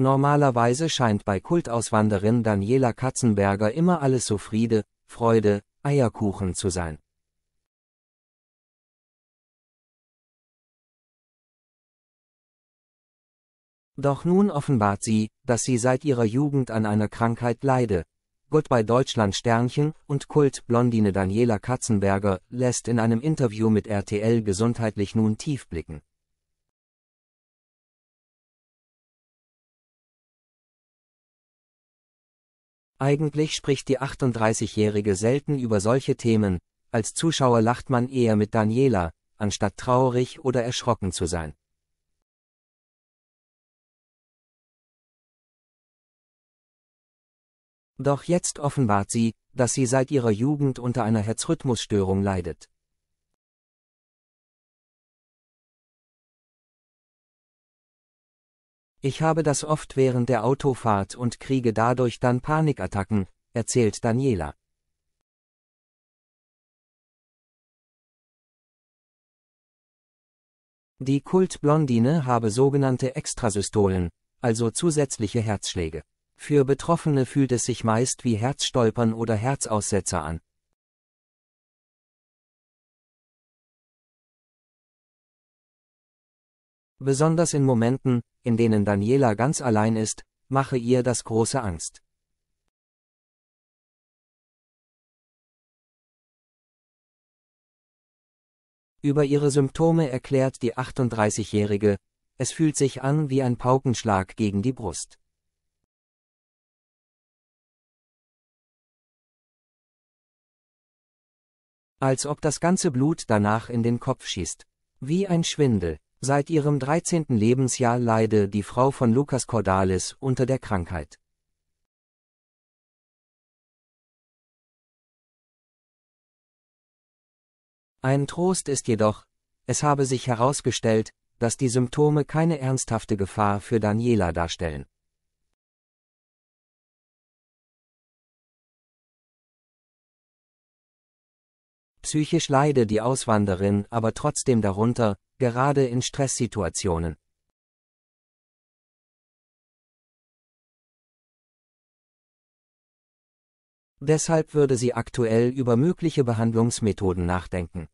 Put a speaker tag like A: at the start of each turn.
A: Normalerweise scheint bei Kultauswanderin Daniela Katzenberger immer alles so Friede, Freude, Eierkuchen zu sein. Doch nun offenbart sie, dass sie seit ihrer Jugend an einer Krankheit leide. bei Deutschland Sternchen und Kult-Blondine Daniela Katzenberger lässt in einem Interview mit RTL gesundheitlich nun tief blicken. Eigentlich spricht die 38-Jährige selten über solche Themen, als Zuschauer lacht man eher mit Daniela, anstatt traurig oder erschrocken zu sein. Doch jetzt offenbart sie, dass sie seit ihrer Jugend unter einer Herzrhythmusstörung leidet Ich habe das oft während der Autofahrt und kriege dadurch dann Panikattacken, erzählt Daniela. Die Kultblondine habe sogenannte Extrasystolen, also zusätzliche Herzschläge. Für Betroffene fühlt es sich meist wie Herzstolpern oder Herzaussetzer an. Besonders in Momenten, in denen Daniela ganz allein ist, mache ihr das große Angst. Über ihre Symptome erklärt die 38-Jährige, es fühlt sich an wie ein Paukenschlag gegen die Brust. Als ob das ganze Blut danach in den Kopf schießt. Wie ein Schwindel. Seit ihrem 13. Lebensjahr leide die Frau von Lukas Cordalis unter der Krankheit. Ein Trost ist jedoch, es habe sich herausgestellt, dass die Symptome keine ernsthafte Gefahr für Daniela darstellen. Psychisch leide die Auswanderin aber trotzdem darunter, gerade in Stresssituationen.
B: Deshalb würde sie aktuell über mögliche Behandlungsmethoden nachdenken.